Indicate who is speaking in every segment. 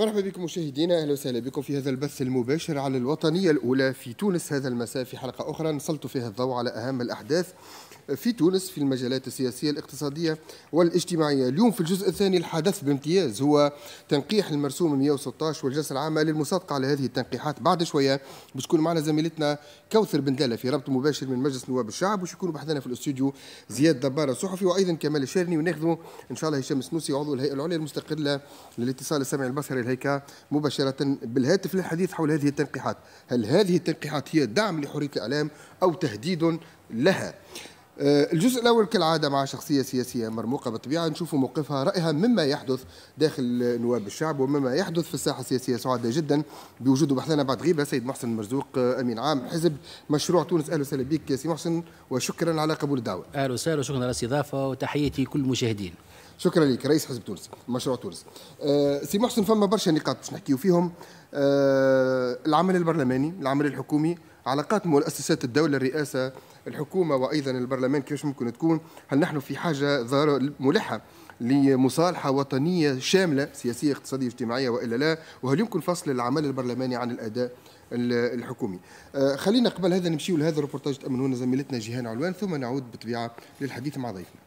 Speaker 1: مرحبا بكم مشاهدينا اهلا وسهلا بكم في هذا البث المباشر على الوطنيه الاولى في تونس هذا المساء في حلقه اخرى نسلط فيها الضوء على اهم الاحداث في تونس في المجالات السياسيه الاقتصاديه والاجتماعيه اليوم في الجزء الثاني الحدث بامتياز هو تنقيح المرسوم 116 والجلسه العامه للمصادقه على هذه التنقيحات بعد شويه باش تكون معنا زميلتنا كوثر بن في ربط مباشر من مجلس نواب الشعب وش يكونوا بحثنا في الاستوديو زياد دبارة الصحفي وايضا كمال الشرني وناخذوا ان شاء الله هشام السنوسي عضو الهيئه العليا المستقله للاتصال السمعي البصري هيك مباشرة بالهاتف للحديث حول هذه التنقيحات هل هذه التنقيحات هي دعم لحرية الإعلام أو تهديد لها آه، الجزء الأول كالعادة مع شخصية سياسية مرموقة بالطبيعة نشوف موقفها رأيها مما يحدث داخل نواب الشعب ومما يحدث في الساحة السياسية سعادة جدا بوجود بحثنا بعد غيبة سيد محسن مرزوق آه، أمين عام حزب مشروع تونس أهلا وسهلا بك سي محسن وشكرا على قبول الدعوة أهلا
Speaker 2: وسهلا وشكرا على الاستضافة وتحياتي كل المشاهدين شكرا لك رئيس
Speaker 1: حزب تونس مشروع تونس آه، سي محسن فما برشا نقاط باش نحكيو فيهم آه، العمل البرلماني العمل الحكومي علاقات مؤسسات الدولة الرئاسة الحكومة وأيضا البرلمان كيفاش ممكن تكون هل نحن في حاجة ملحة لمصالحة وطنية شاملة سياسية اقتصادية اجتماعية وإلا لا وهل يمكن فصل العمل البرلماني عن الأداء الحكومي آه، خلينا قبل هذا نمشيو لهذا الريبورتاج تامنونا زميلتنا جيهان علوان ثم نعود بطبيعة للحديث مع ضيفنا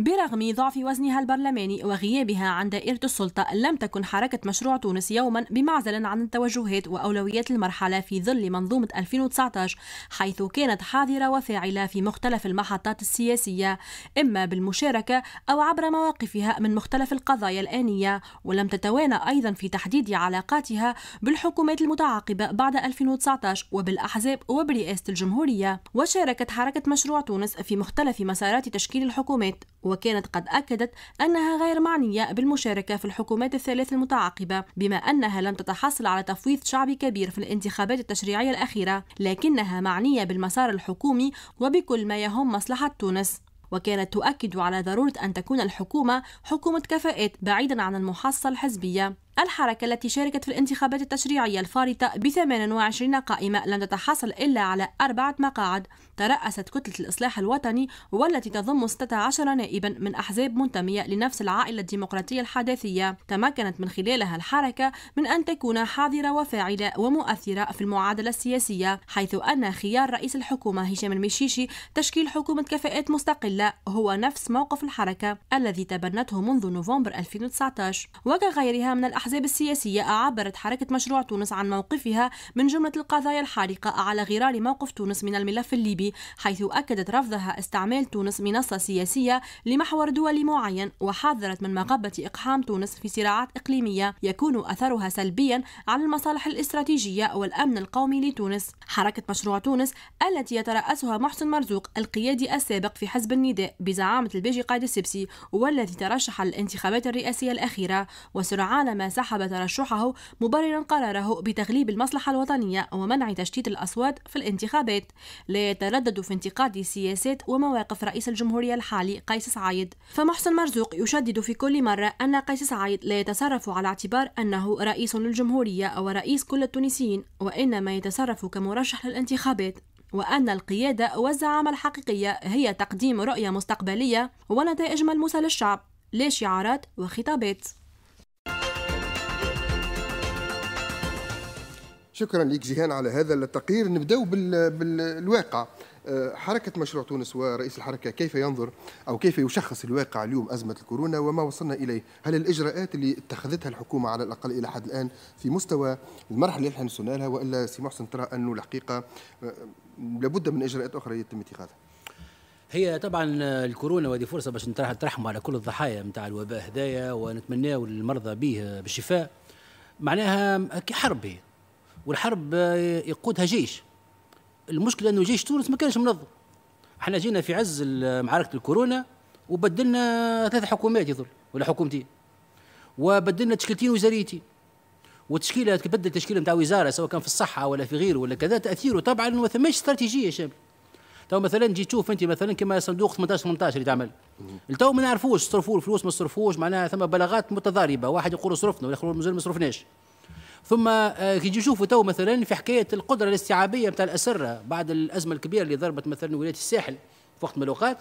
Speaker 3: برغم ضعف وزنها البرلماني وغيابها عن دائرة السلطة لم تكن حركة مشروع تونس يوما بمعزل عن التوجهات وأولويات المرحلة في ظل منظومة 2019 حيث كانت حاضرة وفاعلة في مختلف المحطات السياسية إما بالمشاركة أو عبر مواقفها من مختلف القضايا الآنية ولم تتوانى أيضا في تحديد علاقاتها بالحكومات المتعاقبة بعد 2019 وبالأحزاب وبرئاسة الجمهورية وشاركت حركة مشروع تونس في مختلف مسارات تشكيل الحكومات وكانت قد أكدت أنها غير معنية بالمشاركة في الحكومات الثلاث المتعاقبة بما أنها لم تتحصل على تفويض شعبي كبير في الانتخابات التشريعية الأخيرة لكنها معنية بالمسار الحكومي وبكل ما يهم مصلحة تونس وكانت تؤكد على ضرورة أن تكون الحكومة حكومة كفاءات بعيدا عن المحصة الحزبية الحركة التي شاركت في الانتخابات التشريعية الفارطة ب 28 قائمة لم تتحصل إلا على أربعة مقاعد ترأست كتلة الإصلاح الوطني والتي تضم 16 نائبا من أحزاب منتمية لنفس العائلة الديمقراطية الحداثية تمكنت من خلالها الحركة من أن تكون حاضرة وفاعلة ومؤثرة في المعادلة السياسية حيث أن خيار رئيس الحكومة هشام المشيشي تشكيل حكومة كفاءات مستقلة هو نفس موقف الحركة الذي تبنته منذ نوفمبر 2019 وكغيرها من الأحزاب الأحزاب السياسية أعبرت حركة مشروع تونس عن موقفها من جملة القضايا الحارقة على غرار موقف تونس من الملف الليبي حيث أكدت رفضها استعمال تونس منصة سياسية لمحور دولي معين وحذرت من مغبة إقحام تونس في صراعات إقليمية يكون أثرها سلبيا على المصالح الاستراتيجية والأمن القومي لتونس حركة مشروع تونس التي يترأسها محسن مرزوق القيادي السابق في حزب النداء بزعامة البيجي قائد السبسي والذي ترشح للانتخابات الرئاسية الأخيرة وسرعان ما سحب ترشحه مبررا قراره بتغليب المصلحة الوطنية ومنع تشتيت الأصوات في الانتخابات لا يتردد في انتقاد سياسات ومواقف رئيس الجمهورية الحالي قيس سعيد فمحسن مرزوق يشدد في كل مرة أن قيس سعيد لا يتصرف على اعتبار أنه رئيس للجمهورية أو رئيس كل التونسيين وإنما يتصرف كمرشح للانتخابات وأن القيادة والزعامة الحقيقية هي تقديم رؤية مستقبلية ونتائج ملموسة للشعب لا شعارات وخطابات
Speaker 1: شكرا لك جيهان على هذا التقرير نبداو بالواقع آه، حركة مشروع تونس ورئيس الحركة كيف ينظر أو كيف يشخص الواقع اليوم أزمة الكورونا وما وصلنا إليه هل الإجراءات اللي اتخذتها الحكومة على الأقل إلى حد الآن في مستوى المرحلة اللي احنا وصلنا لها وإلا سي محسن ترى أنه آه، الحقيقة لابد من
Speaker 2: إجراءات أخرى يتم اتخاذها هي طبعا الكورونا وهذه فرصه باش نترحموا على كل الضحايا نتاع الوباء هدايا ونتمناو للمرضى به بالشفاء معناها حرب هي والحرب يقودها جيش المشكله انه جيش تونس ما كانش منظم احنا جينا في عز معركه الكورونا وبدلنا ثلاث حكومات يظل ولا حكومتين وبدلنا تشكيلتين وزاريتين وتشكيله تبدل تشكيله نتاع وزاره سواء كان في الصحه ولا في غيره ولا كذا تاثيره طبعا ما ثماش استراتيجيه شامل تو مثلا تجي تشوف انت مثلا كما صندوق 18 18 اللي تعمل التو ما نعرفوش صرفوا الفلوس ما صرفوش معناها ثم بلاغات متضاربه واحد يقول صرفنا والاخر يقول مازال ما صرفناش ثم آه، كي نشوفوا تو مثلا في حكايه القدره الاستيعابيه نتاع الاسره بعد الازمه الكبيره اللي ضربت مثلا ولايه الساحل في وقت من الاوقات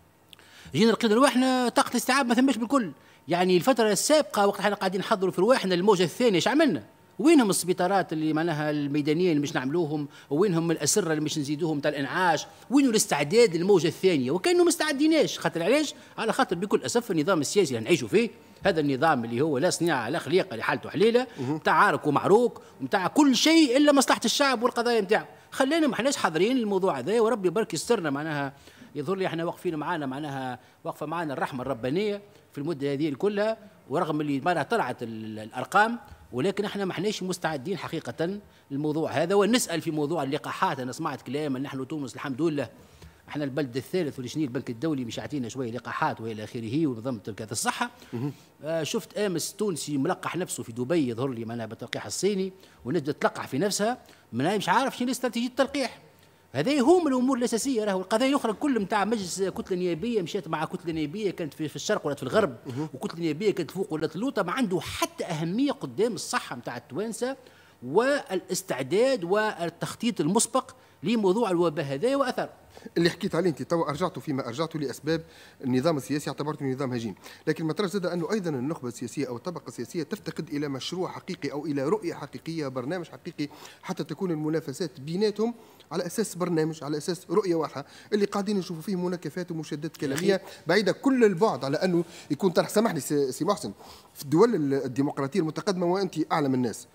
Speaker 2: جينا لقينا رواحنا طاقه الاستيعاب ما ثماش بالكل يعني الفتره السابقه وقت احنا قاعدين نحضروا في رواحنا الموجه الثانيه اش عملنا؟ وينهم السبيطارات اللي معناها الميدانيه اللي مش نعملوهم وينهم الاسره اللي مش نزيدوهم تاع الانعاش وين الاستعداد للموجه الثانيه وكانه ما استعديناش خاطر علاش على خاطر بكل اسف النظام السياسي اللي نعيشوا فيه هذا النظام اللي هو لا صناعه لا خليقه لحالته حالته حليله نتاع عارك ومعروك نتاع كل شيء الا مصلحه الشعب والقضايا نتاعو خلينا ما حناش حاضرين للموضوع هذا وربي برك يسترنا معناها يظهر لي احنا واقفين معانا معناها واقفه معانا الرحمه الربانيه في المده هذه كلها ورغم اللي معناها طلعت الارقام ولكن احنا ما احناش مستعدين حقيقه للموضوع هذا ونسال في موضوع اللقاحات انا سمعت كلام ان نحن تونس الحمد لله احنا البلد الثالث ولشني البنك الدولي مش عاطينا شويه لقاحات والى اخره ونظام تركات الصحه آه شفت امس تونسي ملقح نفسه في دبي يظهر لي معناها بالتلقيح الصيني ونبدا تلقح في نفسها معناها مش عارف شنو استراتيجيه التلقيح هذا هم الامور الاساسيه راهو القضايا الاخرى كل نتاع مجلس كتله نيابيه مشات مع كتله نيابيه كانت في, في الشرق ولا في الغرب وكتله نيابيه كانت فوق ولا تلوطه ما عنده حتى اهميه قدام الصحه نتاع التوانسه والاستعداد والتخطيط المسبق لموضوع الوباء
Speaker 1: هذا واثره اللي حكيت عليه انت تو ارجعت فيما ارجعت لاسباب النظام السياسي اعتبرته نظام هجين، لكن ما ترى انه ايضا النخبه السياسيه او الطبقه السياسيه تفتقد الى مشروع حقيقي او الى رؤيه حقيقيه برنامج حقيقي حتى تكون المنافسات بيناتهم على اساس برنامج على اساس رؤيه واضحه اللي قاعدين نشوفوا فيه مناكفات ومشادات كلاميه بعيده كل البعد على انه يكون طرح سامحني سي محسن في الدول الديمقراطيه المتقدمه وانت اعلم الناس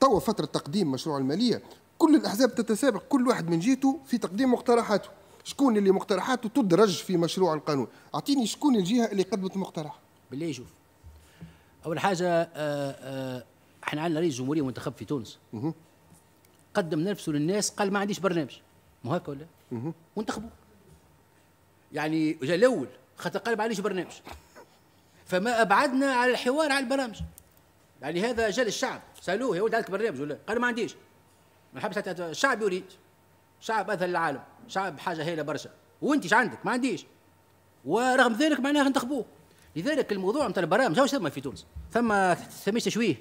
Speaker 1: توا فترة تقديم مشروع المالية كل الأحزاب تتسابق كل واحد من جهته في تقديم مقترحاته شكون اللي مقترحاته تدرج في مشروع القانون أعطيني شكون الجهة اللي قدمت
Speaker 2: مقترح بالله شوف أول حاجة آه، آه، احنا عندنا رئيس جمهورية منتخب في تونس مه. قدم نفسه للناس قال ما عنديش برنامج مو هكا ولا وانتخبوه يعني جا الاول خاطر قال ما عنديش برنامج فما ابعدنا على الحوار على البرامج يعني هذا جال الشعب سالوه يا ولد عندك برنامج ولا قال ما عنديش ما حتى الشعب يريد شعب اذهل العالم شعب حاجه هايله برشا وانت ايش عندك ما عنديش ورغم ذلك معناها انتخبوه لذلك الموضوع نتاع البرامج هوش ثم في تونس ثم ثمش تشويه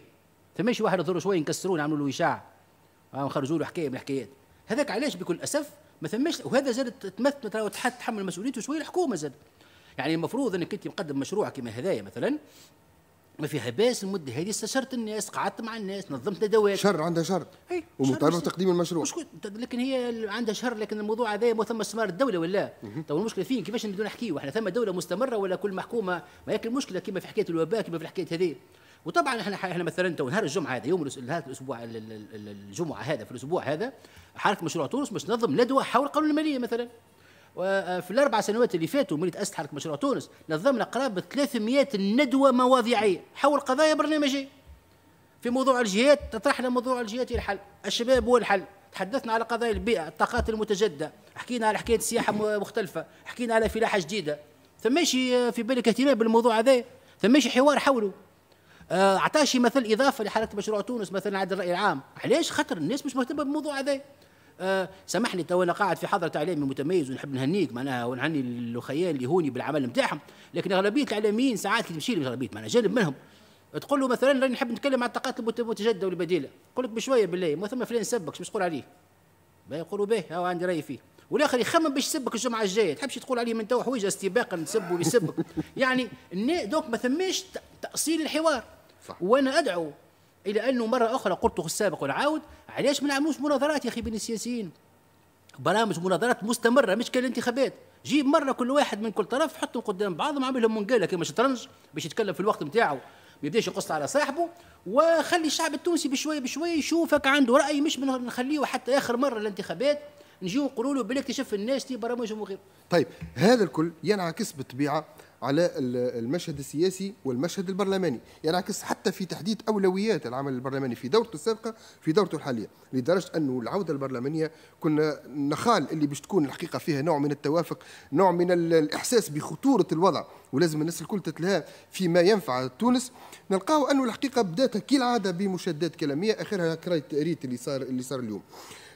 Speaker 2: ثمش واحد يضر شويه يكسرون عملوا له اشاعه خرجوا له حكايه من الحكايات هذاك علاش بكل اسف ما ثماش وهذا زاد تمثل وتحمل مسؤوليته شويه الحكومه زاد يعني المفروض انك انت مقدم مشروع كما هذايا مثلا ما فيها باس المده هذه استشرت الناس قعدت مع الناس نظمت ندوات شر عندها شر اي ومطالبه تقديم المشروع مش لكن هي عندها شر لكن الموضوع هذا ما ثم استثمار الدوله ولا تو المشكله فين كيفاش نبداو نحكيو احنا ثم دوله مستمره ولا كل محكومه ما هيك المشكله كما في حكايه الوباء كما في الحكايه هذه وطبعا احنا احنا مثلا تو نهار الجمعه هذا يوم نهار الاسبوع الجمعه هذا في الاسبوع هذا حركه مشروع تونس باش تنظم ندوه حول القانون الماليه مثلا في الاربع سنوات اللي فاتوا من تاسست حركه مشروع تونس نظمنا قرابه 300 ندوه مواضيعيه حول قضايا برنامجيه في موضوع الجهات طرحنا موضوع الجهات الحل الشباب هو الحل تحدثنا على قضايا البيئه الطاقات المتجدده حكينا على حكايه السياحه مختلفه حكينا على فلاحه جديده ثماش في بالك اهتمام بالموضوع هذا ثماش حوار حوله آه، اعطاه شي مثل اضافه لحركه مشروع تونس مثلا عند الراي العام علاش خاطر الناس مش مهتمه بالموضوع هذا آه، سامحني تو انا قاعد في حضره اعلامي متميز ونحب نهنيك معناها ونهني الخيال اللي هوني بالعمل نتاعهم لكن اغلبيه الاعلاميين ساعات اللي تمشي لهم اغلبيه معناها جانب منهم تقول له مثلا راني نحب نتكلم على الطاقات المتجدده والبديله يقول لك بشويه بالله ما ثم فلان سبك شو تقول عليه يقولوا به هاو عندي راي فيه والاخر يخمم باش يسبك الجمعه الجايه تحبش تقول عليه من تو حويجه استباقا تسب ويسبك يعني دوك ما ثماش تاصيل الحوار صح. وانا ادعو الى انه مره اخرى قلته في السابق ونعاود علاش ما نعملوش مناظرات يا اخي بين السياسيين برامج مناظرات مستمره مش كالانتخابات جيب مره كل واحد من كل طرف حطهم قدام بعضهم عاملهم منقاله كما شطرنج باش يتكلم في الوقت نتاعو ما يبداش يقص على صاحبه وخلي الشعب التونسي بشويه بشويه يشوفك عنده راي مش نخليه حتى اخر مره الانتخابات نجيو نقولوا له بالاكتشاف الناس دي برامجهم وغيره.
Speaker 1: طيب هذا الكل ينعكس
Speaker 2: بالطبيعه على
Speaker 1: المشهد السياسي والمشهد البرلماني ينعكس يعني حتى في تحديد أولويات العمل البرلماني في دورته السابقة في دورته الحالية لدرجة أنه العودة البرلمانية كنا نخال اللي باش تكون الحقيقة فيها نوع من التوافق نوع من الإحساس بخطورة الوضع ولازم الناس الكل تتلهى فيما ينفع تونس نلقاو أنه الحقيقة بدأت كالعادة بمشادات كلامية آخرها كرايت ريت اللي صار اللي صار اليوم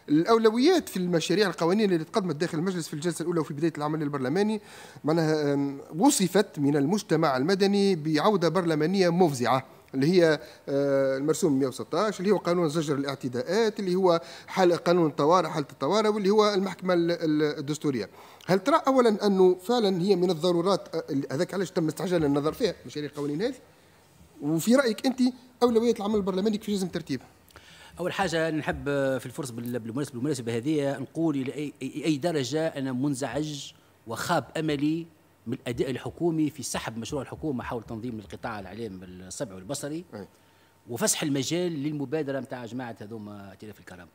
Speaker 1: الاولويات في المشاريع القوانين اللي تقدمت داخل المجلس في الجلسه الاولى وفي بدايه العمل البرلماني معناها وصفت من المجتمع المدني بعوده برلمانيه مفزعه اللي هي آه، المرسوم 116 اللي هو قانون زجر الاعتداءات اللي هو حال قانون الطوارئ حاله الطوارئ واللي هو المحكمه الدستوريه هل ترى اولا انه فعلا هي من الضرورات هذاك علاش تم استعجال النظر فيها مشاريع القوانين هذه وفي رايك انت اولويه العمل البرلماني كيف لازم ترتيبها
Speaker 2: اول حاجه نحب في الفرص بالمناسبه بالمناسبه هذه نقول الى اي درجه انا منزعج وخاب املي من الاداء الحكومي في سحب مشروع الحكومه حول تنظيم القطاع الاعلام السبع والبصري وفسح المجال للمبادره نتاع جماعه هذوما ائتلاف الكرامه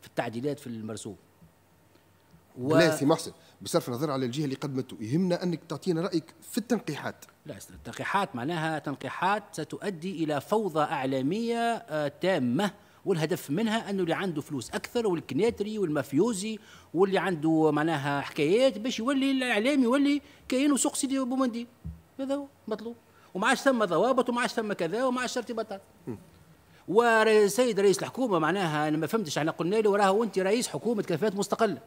Speaker 2: في التعديلات في المرسوم
Speaker 1: و... لا سي محسن بصرف النظر على الجهه اللي قدمته يهمنا انك تعطينا رايك في التنقيحات
Speaker 2: لا التنقيحات معناها تنقيحات ستؤدي الى فوضى اعلاميه آه، تامه والهدف منها انه اللي عنده فلوس اكثر والكناتري والمافيوزي واللي عنده معناها حكايات باش يولي الاعلام يولي كاين وسوق سيدي بومندي هذا هو مطلوب وما عادش ثم ضوابط وما عادش ثم كذا وما عادش ارتباطات وسيد رئيس الحكومه معناها انا ما فهمتش احنا قلنا له راهو انت رئيس حكومه كفاءات مستقله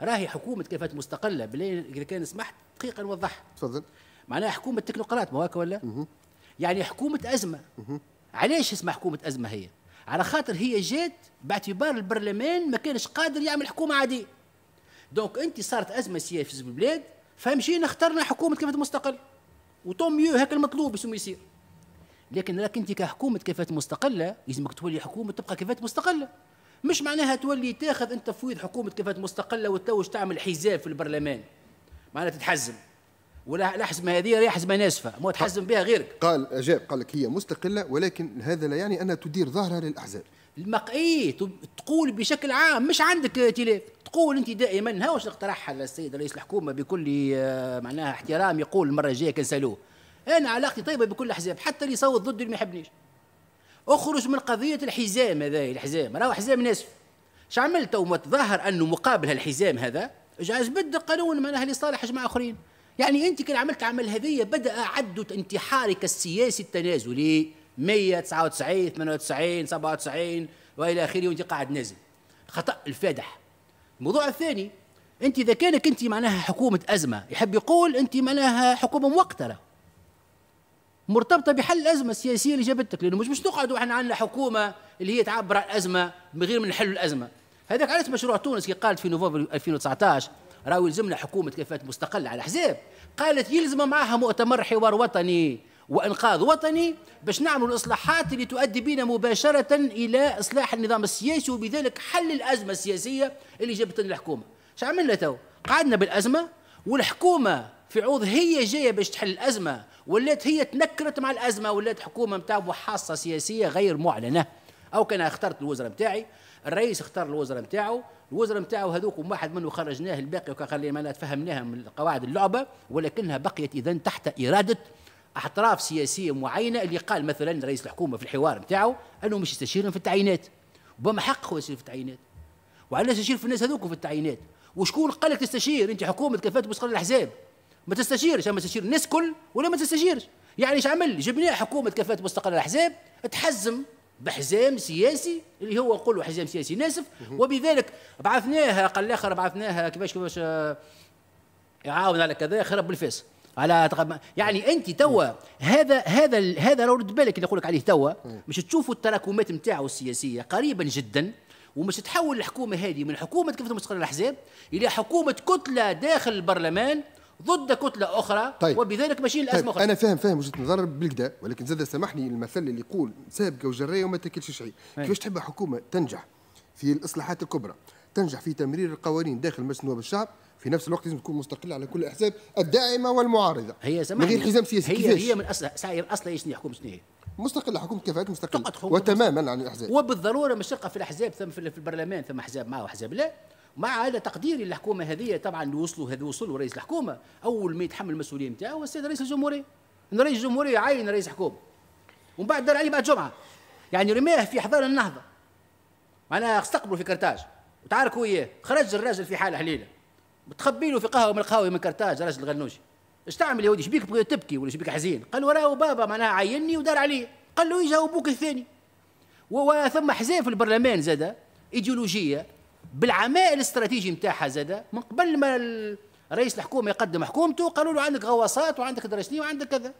Speaker 2: راهي حكومه كفاءات مستقله بالله اذا كان سمحت دقيقه نوضحها تفضل معناها حكومه تكنوقراط ما هكا ولا مه. يعني حكومه ازمه مه. علاش اسمها حكومه ازمه هي على خاطر هي جات باعتبار البرلمان ما كانش قادر يعمل حكومه عاديه دونك انت صارت ازمه سياسيه في البلاد فمشينا اخترنا حكومه كفاءه مستقل وطوم ميو هكا المطلوب باش يصير لكن راك انت كحكومه كفاءه مستقله لازمك تولي حكومه تبقى كفاءه مستقله مش معناها تولي تاخذ انت تفويض حكومه كفاءه مستقله وتلوج تعمل حزاب في البرلمان معناها تتحزم ولا الحزمه هذه هي حزمه ناسفه ما تحزم بها غيرك قال اجاب قال لك هي مستقله ولكن هذا لا يعني انها تدير ظهرها للاحزاب المقئي إيه، تقول بشكل عام مش عندك ائتلاف تقول انت دائما هاوش اقترحها السيد رئيس الحكومه بكل آه، معناها احترام يقول المره الجايه كان سالوه انا علاقتي طيبه بكل الاحزاب حتى اللي يصوت ضدي ما يحبنيش اخرج من قضيه الحزام هذا الحزام راهو حزام ناسف عملت وما تظاهر انه مقابل هالحزام هذا جاز بد قانون معناها لصالح جماعه اخرين يعني انت كان عملت عمل هذية بدا عدت انتحارك السياسي التنازلي 199 98 97 والى اخره وانت قاعد نازل خطا الفادح الموضوع الثاني انت اذا كانك انت معناها حكومه ازمه يحب يقول انت معناها حكومه موقتره مرتبطه بحل الازمه السياسيه اللي جابتك لانه مش باش نقعدوا احنا عندنا حكومه اللي هي تعبر عن الازمه من غير ما نحل الازمه هذاك علاش مشروع تونس كي قالت في نوفمبر 2019 راهو يلزمنا حكومه كفاءات مستقله على حزاب قالت يلزم معها مؤتمر حوار وطني وانقاذ وطني باش نعملوا الاصلاحات اللي تؤدي بنا مباشره الى اصلاح النظام السياسي وبذلك حل الازمه السياسيه اللي جابت لنا الحكومه شو عملنا تو قعدنا بالازمه والحكومه في عوض هي جايه باش تحل الازمه ولات هي تنكرت مع الازمه ولات حكومه نتاع محاصه سياسيه غير معلنه او كان اخترت الوزراء نتاعي الرئيس اختار الوزراء نتاعو الوزراء نتاعو هذوك وما حد منه خرجناه الباقي وكخلي معناها تفهمناها من قواعد اللعبه ولكنها بقيت اذا تحت اراده احتراف سياسيه معينه اللي قال مثلا رئيس الحكومه في الحوار نتاعو انه مش يستشيرهم في التعيينات وبما هو يستشير في التعيينات وعلاش يستشير في الناس هذوك في التعيينات وشكون قال لك تستشير انت حكومه كفات مسخره الاحزاب ما تستشيرش اما تستشير الناس كل ولا ما تستشيرش يعني ايش عمل جبناه حكومه كفاءه مستقل الاحزاب تحزم بحزام سياسي اللي هو نقولوا حزام سياسي ناسف وبذلك بعثناها قال الاخر بعثناها كيفاش كيفاش آه، يعاون على كذا خرب بالفاس على يعني انت توا هذا هذا هذا لو رد بالك اللي نقول لك عليه توا مش تشوفوا التراكمات نتاعو السياسيه قريبا جدا ومش تحول الحكومه هذه من حكومه كيف مستقل الاحزاب الى حكومه كتله داخل البرلمان ضد كتله اخرى طيب. وبذلك ماشيين الأزمة طيب. اخرى انا
Speaker 1: فاهم فاهم وجهه نظر بالكدا ولكن زاد سامحني المثل اللي يقول سابقه وجريه وما تاكلش شعير كيفاش تحب حكومه تنجح في الاصلاحات الكبرى تنجح في تمرير القوانين داخل مجلس نواب الشعب في نفس الوقت لازم تكون مستقله على كل الاحزاب الداعمه والمعارضه هي من غير حزام سياسي هي كيفاش؟ هي من
Speaker 2: اصلها ساير اصلها شنو حكومه شنو هي؟ مستقله حكومه كفاءات مستقله وتماما عن الاحزاب وبالضروره مش في الاحزاب ثم في البرلمان ثم احزاب معه واحزاب لا مع هذا تقديري للحكومه هذه طبعا اللي وصلوا هذا وصلوا رئيس الحكومه اول ما يتحمل المسؤوليه نتاعه هو السيد رئيس الجمهوريه رئيس الجمهوريه عين رئيس حكومه ومن بعد دار عليه بعد جمعه يعني رماه في حضان النهضه معناها استقبلوا في كرتاج وتعاركوا اياه خرج الراجل في حاله حليله متخبي له في قهوه من القهوة من كرتاج راجل الغنوشي اش تعمل يهودي شبيك بغيت تبكي ولا شبيك حزين قال له راهو بابا معناها عيني ودار عليه قال له يجاوبوك الثاني وثم حزين في البرلمان زاد ايديولوجيه بالعماء الاستراتيجي نتاعها زاده من قبل ما رئيس الحكومه يقدم حكومته قالوا له عندك غواصات وعندك درشني وعندك كذا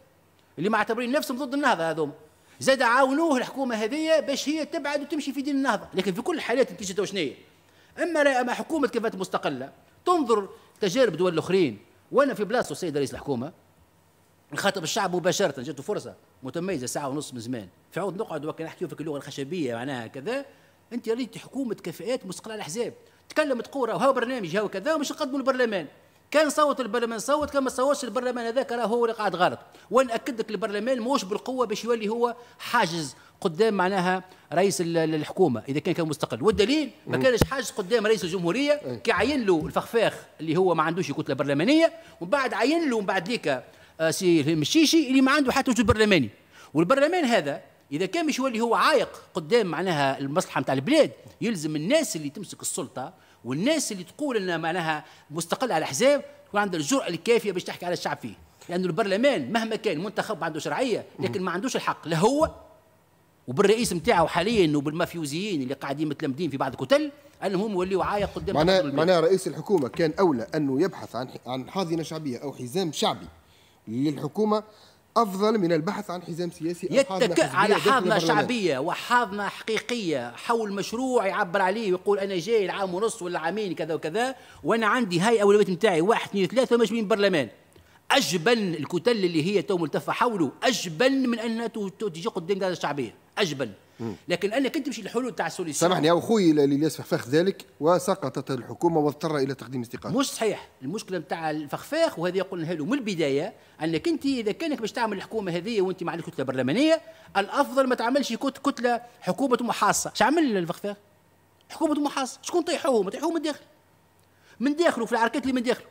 Speaker 2: اللي معتبرين نفسهم ضد النهضه هذوما زاد عاونوه الحكومه هذه باش هي تبعد وتمشي في دين النهضه لكن في كل الحالات النتيجه شنو اما اما حكومه كيفات مستقله تنظر تجارب دول الاخرين وانا في بلاصه السيد رئيس الحكومه نخاطب الشعب مباشره جاته فرصه متميزه ساعه ونص من زمان في عود نقعد وكان نحكيو في اللغه الخشبيه معناها كذا انت ريت حكومه كفاءات مستقله الاحزاب تكلمت قوره وها برنامج هاو كذا ومش نقدموا البرلمان كان صوت البرلمان صوت كان ما صوتش البرلمان هذاك راه هو اللي قاعد غلط ونأكد لك البرلمان موش بالقوه باش يولي هو حاجز قدام معناها رئيس الحكومه اذا كان كان مستقل والدليل ما كانش حاجز قدام رئيس الجمهوريه إيه. كي عين له الفخفاخ اللي هو ما عندوش كتله برلمانيه ومن بعد عين له من بعد ليك آه، سي الشيشي اللي ما عنده حتى وجود برلماني والبرلمان هذا اذا كان مش هو اللي هو عايق قدام معناها المصلحه نتاع البلاد يلزم الناس اللي تمسك السلطه والناس اللي تقول انها معناها مستقله على الاحزاب تكون عندها الجرأه الكافيه باش تحكي على الشعب فيه لانه البرلمان مهما كان منتخب ما عنده شرعيه لكن ما عندوش الحق لا هو وبالرئيس نتاعو حاليا وبالمافيوزيين اللي قاعدين متلمدين في بعض الكتل انهم وليوا عايق قدام معناها معناها رئيس
Speaker 1: الحكومه كان اولى انه يبحث عن عن حاضنه شعبيه او حزام شعبي للحكومه افضل من البحث عن حزام سياسي يتكئ على حاضنه شعبيه
Speaker 2: وحاضنه حقيقيه حول مشروع يعبر عليه ويقول انا جاي العام ونص ولا عامين كذا وكذا وانا عندي هاي الاولويات نتاعي واحد اثنين ثلاثه مش من برلمان اجبن الكتل اللي هي تو ملتفه حوله اجبن من انها تجي قدام قاعده شعبيه اجبن لكن انك انت تمشي للحلول تاع السوليسيون سامحني اخوي
Speaker 1: للياس فخفاخ ذلك وسقطت الحكومه واضطر الى
Speaker 2: تقديم استقاله مش صحيح المشكله نتاع الفخفاخ وهذه قلنا له من البدايه انك انت اذا كانك باش تعمل الحكومه هذه وانت ما عندك كتله برلمانيه الافضل ما تعملش كتله حكومه محاصه اش عمل الفخفاخ حكومه محاصه شكون طيحوه ما طيحوه من داخل من داخله في العركات اللي من داخله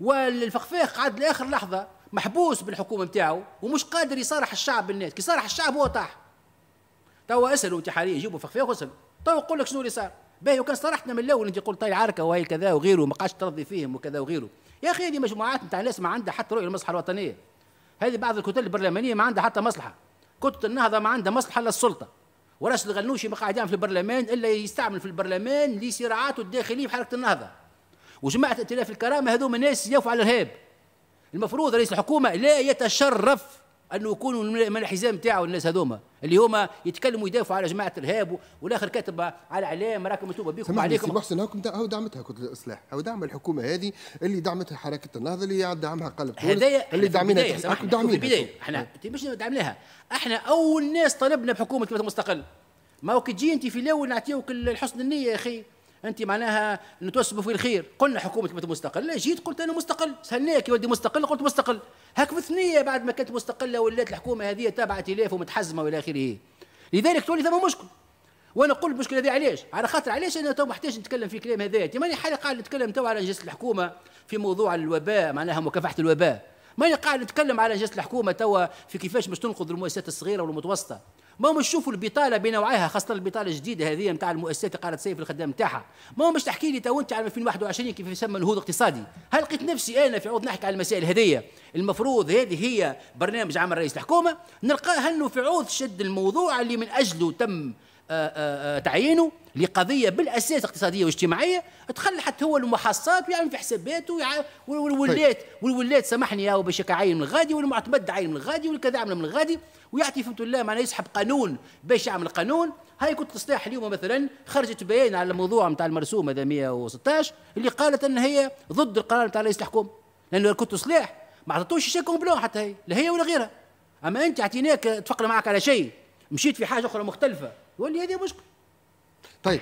Speaker 2: والفخفاخ قعد لاخر لحظه محبوس بالحكومه نتاعو ومش قادر يصارح الشعب بالناس كي صارح الشعب هو طاح توا اسالوا انتحاريه يجيبوا جيبوا في واسالوا توا يقول لك شنو اللي صار باهي وكان صرحتنا من الاول انت قلت طيب عركه وهي كذا وغيره ما قاعدش ترضي فيهم وكذا وغيره يا اخي هذه مجموعات نتاع ناس ما عندها حتى رؤيه للمصلحه الوطنيه هذه بعض الكتل البرلمانيه ما عندها حتى مصلحه كتل النهضه ما عندها مصلحه للسلطه وراشد الغنوشي ما قاعد في البرلمان الا يستعمل في البرلمان لصراعاته الداخليه في حركه النهضه وجماعه ائتلاف الكرامه هذوما ناس يقفوا على الارهاب المفروض رئيس الحكومه لا يتشرف انه يكونوا من الحزام تاعه الناس هذوما اللي هما يتكلموا يدافعوا على جماعه الارهاب والاخر كاتب على الاعلام راكم متوبه بكم عليكم
Speaker 1: محسن هاكم هو دعمتها كتله الاصلاح هاو دعم الحكومه هذه اللي دعمتها حركه النهضه اللي دعمها قلب هدايا اللي دعمينها في البدايه احنا
Speaker 2: مش نعم. دعمناها احنا اول ناس طلبنا بحكومه مستقل ما هو كي تجي انت في الاول نعطيوك الحسن النيه يا اخي انت معناها ان تسبب في الخير قلنا حكومه مستقله جيت قلت انا مستقل سالناك يا ولدي مستقل قلت مستقل هاك في بعد ما كانت مستقله ولات الحكومه هذه تابعه الاف ومتحزمه والى اخره لذلك تولي ثم مشكل وانا قلت المشكله هذه علاش على خاطر علاش انا تو محتاج نتكلم في كلام هذا ماني حالي قاعد نتكلم تو على جلسه الحكومه في موضوع الوباء معناها مكافحه الوباء ماني قاعد نتكلم على جلسه الحكومه توا في كيفاش باش تنقذ المؤسسات الصغيره والمتوسطه ما هم تشوفوا البطاله بنوعها خاصه البطاله الجديده هذه نتاع المؤسسات اللي قالت سيف الخدام نتاعها ما هو مش تحكي لي تو انت عام 2021 كيف يسمى الهوض الاقتصادي هل لقيت نفسي انا في عوض نحكي على المسائل هذيا المفروض هذه هي برنامج عمل رئيس الحكومه نلقاها انه في عوض شد الموضوع اللي من اجله تم آه، آه، آه، تعيينه لقضيه بالاساس اقتصاديه واجتماعيه تخلى حتى هو المحصات ويعمل في حساباته والولات طيب. والولات سامحني يا باش عاين من غادي والمعتمد عاين من غادي والكذا عمل من غادي ويعطي فهمت الله معناه يسحب قانون باش يعمل قانون هاي كنت تصليح اليوم مثلا خرجت بيان على الموضوع نتاع المرسوم هذا 116 اللي قالت ان هي ضد القرار نتاع رئيس الحكومه لانه كنت تصليح ما عطتوش شي كومبلو حتى هي لا هي ولا غيرها اما انت اعطيناك اتفقنا معك على شيء مشيت في حاجه اخرى مختلفه يولي هذا مشكل طيب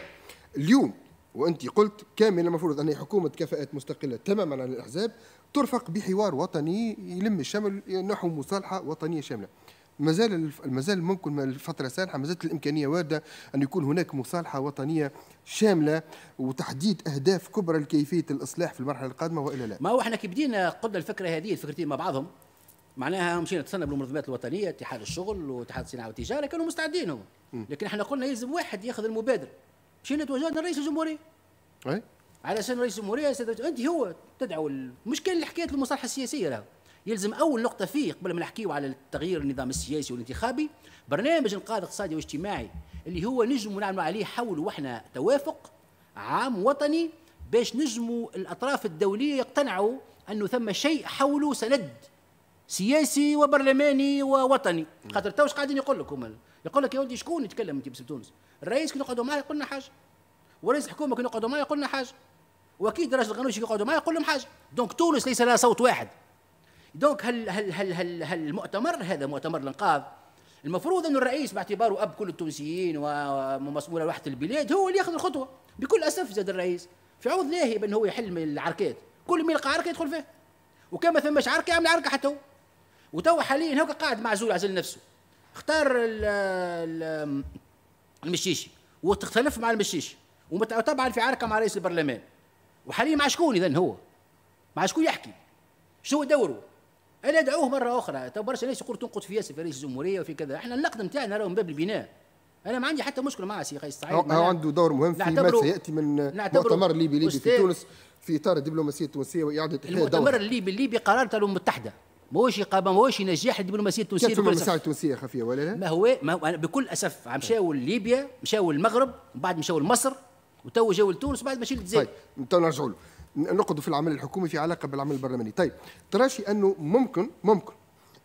Speaker 2: اليوم وانت قلت كامل المفروض ان حكومه
Speaker 1: كفاءات مستقله تماما عن الاحزاب ترفق بحوار وطني يلم الشمل نحو مصالحه وطنيه شامله مازال مازال ممكن من الفتره السالحه مازالت الامكانيه وارده ان يكون هناك مصالحه وطنيه شامله وتحديد اهداف كبرى لكيفيه
Speaker 2: الاصلاح في المرحله القادمه والا لا ما هو احنا كي بدينا قلنا الفكره هذه الفكرتين مع بعضهم معناها مشينا اتصلنا بالمنظمات الوطنيه اتحاد الشغل واتحاد الصناعه والتجاره كانوا مستعدين هم لكن احنا قلنا يلزم واحد ياخذ المبادره مشينا تواجدنا رئيس الجمهوريه اي على رئيس الجمهوريه انت هو تدعو المشكل اللي حكيت المصالحه السياسيه راه يلزم اول نقطه فيه قبل ما نحكيو على التغيير النظام السياسي والانتخابي برنامج انقاذ اقتصادي واجتماعي اللي هو نجم نعملوا عليه حول واحنا توافق عام وطني باش نجموا الاطراف الدوليه يقتنعوا انه ثم شيء حوله سند سياسي وبرلماني ووطني خاطر تو قاعدين يقول لك هما يقول لك يا ولدي شكون يتكلم انت تونس الرئيس كي نقعدوا معاه يقول لنا حاجه ورئيس الحكومه كي نقعدوا معاه يقول لنا حاجه واكيد راجل الغنوشي يقعدوا معاه يقول لهم حاجه دونك تونس ليس لها صوت واحد دونك هل هل هل هل, هل المؤتمر هذا مؤتمر الانقاذ المفروض أن الرئيس باعتباره أب كل التونسيين ومسؤول عن وحدة البلاد هو اللي ياخذ الخطوة بكل أسف زاد الرئيس في عوض لاهب بان هو يحل من العركات كل ما يلقى عركة يدخل فيها وكما ثماش عركة يعمل عركة حتى هو وتو حاليا هو قاعد معزول عزل نفسه اختار الـ الـ المشيشي وتختلف مع المشيشي وطبعا في عركه مع رئيس البرلمان وحاليا مع شكون اذا هو مع شكون يحكي شو دوره انا ادعوه مره اخرى تو برشا ناس يقولوا تنقد في ياسر في رئيس الجمهوريه وفي كذا احنا النقد نتاعنا راهو من باب البناء انا ما عندي حتى مشكله مع سي قيس سعيد هو عنده دور مهم في ما سياتي
Speaker 1: من مؤتمر ليبي ليبي في تونس في
Speaker 2: اطار الدبلوماسيه التونسيه واعاده المؤتمر الليبي الليبي قرار الامم المتحده ماهوش اقامه ماهوش ينجح الدبلوماسيه التونسيه كانت الدبلوماسيه التونسيه خفيه ولا لا؟ ما هو ما هو بكل اسف مشاو طيب. ليبيا مشاو المغرب ومن بعد مشاو لمصر وتو جاو لتونس وبعد مشاو للجزائر طيب تو طيب، نرجعوا له
Speaker 1: نقعدوا في العمل الحكومي في علاقه بالعمل البرلماني طيب تراشي انه ممكن ممكن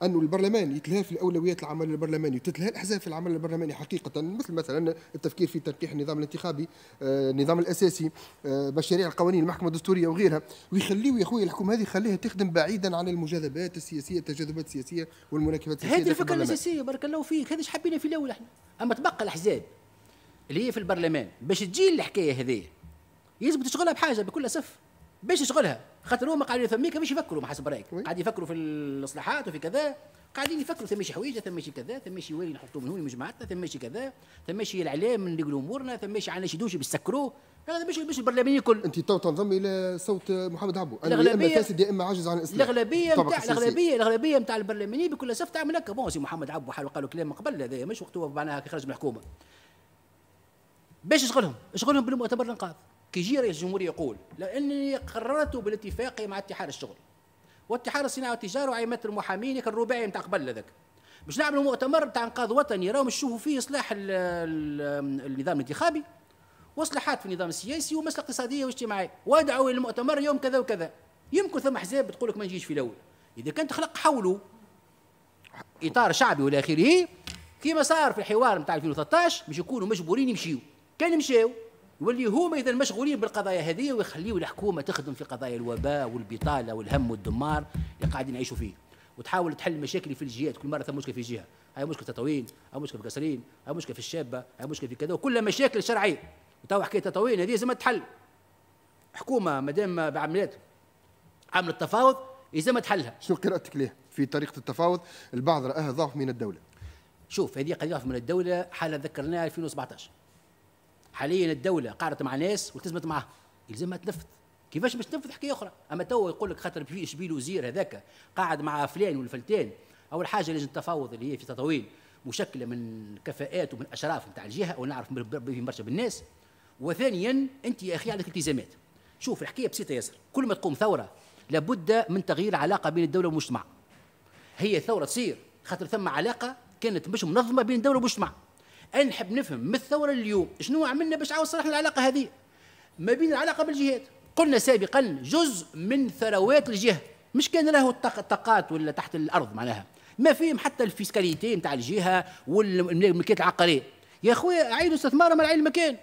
Speaker 1: انه البرلمان يتلهى في الاولويات العمل البرلماني وتتلهى الاحزاب في العمل البرلماني حقيقه مثل مثلا التفكير في تنقيح النظام الانتخابي آه، النظام الاساسي مشاريع آه، القوانين المحكمه الدستوريه وغيرها ويخليوا يا خويا الحكومه هذه خليها تخدم بعيدا عن المجاذبات السياسيه التجاذبات السياسيه والمناكفات السياسيه هذه الفكره الاساسيه
Speaker 2: بارك الله فيك هذا حبينا في الاول احنا اما تبقى الاحزاب اللي هي في البرلمان باش تجي الحكايه هذه يلزم تشغلها بحاجه بكل اسف باش يشغلها خاطر هما قاعدين فميك باش يفكروا حسب رايك قاعد يفكروا في الاصلاحات وفي كذا قاعدين يفكروا ثم شي حويجه ثم شي كذا ثم شي ولي نحطوه من هوني مجمعاتنا ثم شي كذا ثم شي الاعلام نقلوا امورنا ثم شي عندنا شي دوشي بيسكروه هذا مش مش البرلماني الكل انت تو تنضم الى صوت محمد عبو انا اما فاسد
Speaker 1: يا اما عاجز عن الاصلاح الاغلبيه نتاع الاغلبيه
Speaker 2: الاغلبيه نتاع البرلماني بكل اسف تعمل هكا بون سي محمد عبو حاله قالوا كلام قبل هذا مش وقت هو معناها خرج من الحكومه باش يشغلهم يشغلهم بالمؤتمر الانقاذ كيجي رئيس الجمهوريه يقول لانني قررت بالاتفاق مع اتحاد الشغل واتحاد الصناعه والتجاره وعيمه المحامين كان الرباعي نتاع قبل هذاك باش نعملوا مؤتمر نتاع انقاذ وطني راهم يشوفوا فيه اصلاح النظام الانتخابي واصلاحات في النظام السياسي ومسألة اقتصاديه واجتماعيه وادعوا الى المؤتمر يوم كذا وكذا يمكن ثم احزاب تقول لك ما نجيش في الاول اذا كان تخلق حوله اطار شعبي والى اخره كما صار في الحوار نتاع 2013 باش يكونوا مجبورين يمشيوا كان مشاو واللي هما اذا مشغولين بالقضايا هذه ويخليوا الحكومه تخدم في قضايا الوباء والبطاله والهم والدمار اللي قاعدين نعيشوا فيه وتحاول تحل مشاكل في الجهات كل مره مشكله في جهه هاي مشكله تطوين هاي مشكله في قصرين هاي مشكله في الشابه هاي مشكله في كذا وكلها مشاكل شرعيه تو حكايه تطوين هذه لازم تحل حكومه مادام بعملات عملت التفاوض لازم تحلها شنو قراءتك ليه في طريقه التفاوض البعض راها ضعف من الدوله شوف هذه قضيه ضعف من الدوله حاله ذكرناها 2017 حاليا الدوله قعدت مع ناس والتزمت معها يلزمها تنفذ كيفاش باش تنفذ حكايه اخرى اما تو يقول لك خاطر في شبيل وزير هذاك قاعد مع فلان والفلتان اول حاجه لجنه التفاوض اللي هي في تطويل مشكله من كفاءات ومن اشراف نتاع الجهه ونعرف برشا بالناس وثانيا انت يا اخي عندك التزامات شوف الحكايه بسيطه ياسر كل ما تقوم ثوره لابد من تغيير العلاقه بين الدوله والمجتمع هي ثوره تصير خاطر ثم علاقه كانت مش منظمه بين الدوله والمجتمع انا نحب نفهم من الثوره لليوم شنو عملنا باش عاود صلحنا العلاقه هذه ما بين العلاقه بالجهات قلنا سابقا جزء من ثروات الجهه مش كان له الطاقات ولا تحت الارض معناها ما فيهم حتى الفيسكاليتي نتاع الجهه والملكيات العقاريه يا خويا عينوا استثمار ما عين المكان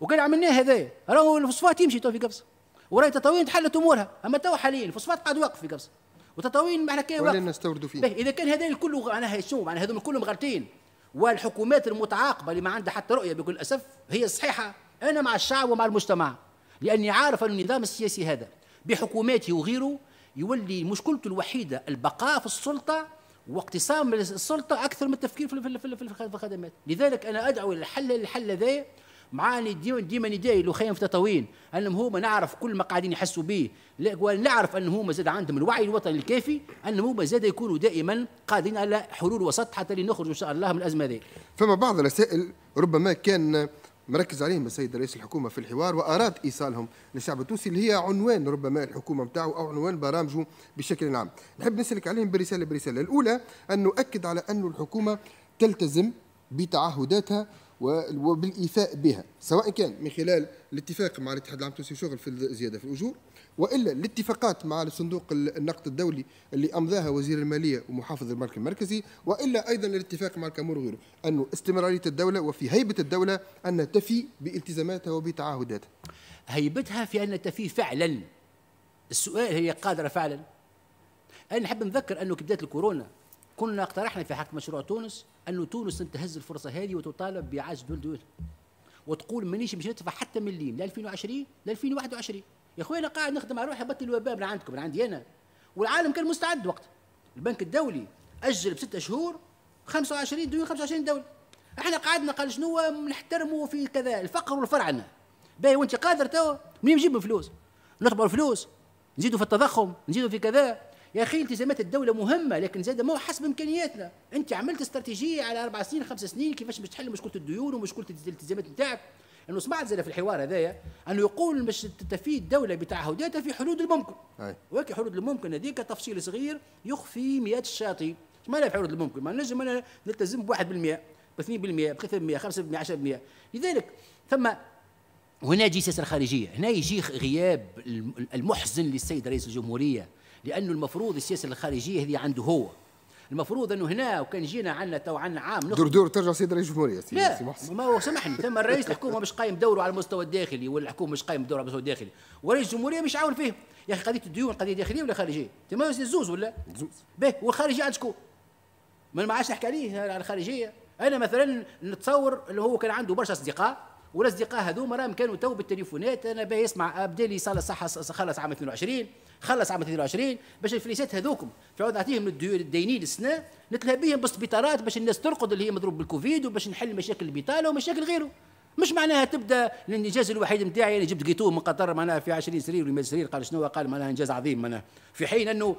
Speaker 2: وكان عملناه هذا راهو الفوسفات يمشي تو في قبس وراي تطاوين تحلت امورها اما تو حاليا الفوسفات قاعد واقف في قبس وتطاوين معناها كان واقف ولا نستوردوا فيه اذا كان هذا الكل معناها شو معناها هذوما الكل مغلطين والحكومات المتعاقبه اللي ما عندها حتى رؤيه بكل اسف هي الصحيحه انا مع الشعب ومع المجتمع لاني عارف ان النظام السياسي هذا بحكوماته وغيره يولي مشكلته الوحيده البقاء في السلطه واقتسام السلطه اكثر من التفكير في الخدمات لذلك انا ادعو الى الحل الحل ذا معاني ديما ديما نداي لو خيم في تطاوين انهم هما نعرف كل ما قاعدين يحسوا به ونعرف ان هما زاد عندهم الوعي الوطني الكافي ان هما زاد يكونوا دائما قادرين على حلول وسط حتى لنخرج ان شاء الله من الازمه هذه. فما بعض الرسائل ربما
Speaker 1: كان مركز عليهم السيد رئيس الحكومه في الحوار واراد ايصالهم للشعب التونسي اللي هي عنوان ربما الحكومه نتاعو او عنوان برامجه بشكل عام. نحب نسالك عليهم برساله برساله، الاولى ان نؤكد على أن الحكومه تلتزم بتعهداتها وبالايفاء بها سواء كان من خلال الاتفاق مع الاتحاد العام التونسي للشغل في الزياده في الاجور والا الاتفاقات مع صندوق النقد الدولي اللي امضاها وزير الماليه ومحافظ البنك المركزي والا ايضا الاتفاق مع الكامور وغيره انه استمراريه الدوله وفي هيبه الدوله
Speaker 2: ان تفي بالتزاماتها وبتعهداتها. هيبتها في ان تفي فعلا. السؤال هي قادره فعلا؟ انا نحب نذكر انه كي الكورونا كنا اقترحنا في حق مشروع تونس انه تونس تنتهز الفرصه هذه وتطالب دول دول وتقول مانيش مش ندفع حتى مليم لا 2020 لا 2021 يا اخوي انا قاعد نخدم على روحي بطل الوباء من عندكم من عندي انا والعالم كان مستعد وقت البنك الدولي اجل بست شهور 25 دول 25 دوله احنا قعدنا قال شنو نحترموا في كذا الفقر والفرعنه باهي وانت قادر توا منين نجيب فلوس نطبعوا الفلوس نزيدوا في التضخم نزيدوا في كذا يا اخي التزامات الدوله مهمه لكن زاد ما هو حسب امكانياتنا انت عملت استراتيجيه على اربع سنين خمس سنين كيفاش باش تحل مشكله الديون ومشكله الالتزامات نتاعك انه سمعت زاد في الحوار هذايا انه يقول باش تفيد الدوله بتعهداتها في حدود الممكن ولكن حدود الممكن هذيك تفصيل صغير يخفي مئات الشاطئ ما في حدود الممكن ما نجم انا نلتزم ب 1% ب 2% ب 3% 5% 10% لذلك ثم هنا يجي السياسه الخارجيه هنا يجي غياب المحزن للسيد رئيس الجمهوريه لانه المفروض السياسه الخارجيه هذه عنده هو المفروض انه هنا وكان جينا عندنا تو عندنا عام نخ... دور دور
Speaker 1: ترجع سيد رئيس الجمهوريه سي لا محسن.
Speaker 2: ما هو سامحني ثم الرئيس الحكومه مش قايم دوره على المستوى الداخلي والحكومه مش قايم دوره على المستوى الداخلي ورئيس الجمهوريه مش عاون فيهم يا اخي قضيه الديون قضيه داخليه ولا خارجيه؟ ثم زوز ولا؟ زوز باهي والخارجيه عند شكون؟ ما عادش نحكي عليه على الخارجيه انا مثلا نتصور اللي هو كان عنده برشا اصدقاء والاصدقاء هذوما راهم كانوا تو بالتليفونات انا باهي يسمع لي صار صح خلص عام 22 خلص عام 22 باش الفليسات هذوكم في عوض نعطيهم الدينين السنه نتلهى بهم بالسبيطارات باش الناس ترقد اللي هي مضروب بالكوفيد وباش نحل مشاكل البيطاله ومشاكل غيره مش معناها تبدا الانجاز الوحيد نتاعي يعني جبت جيتو من قطر معناها في 20 سرير ولا سرير قال شنو قال معناها انجاز عظيم معناها في حين انه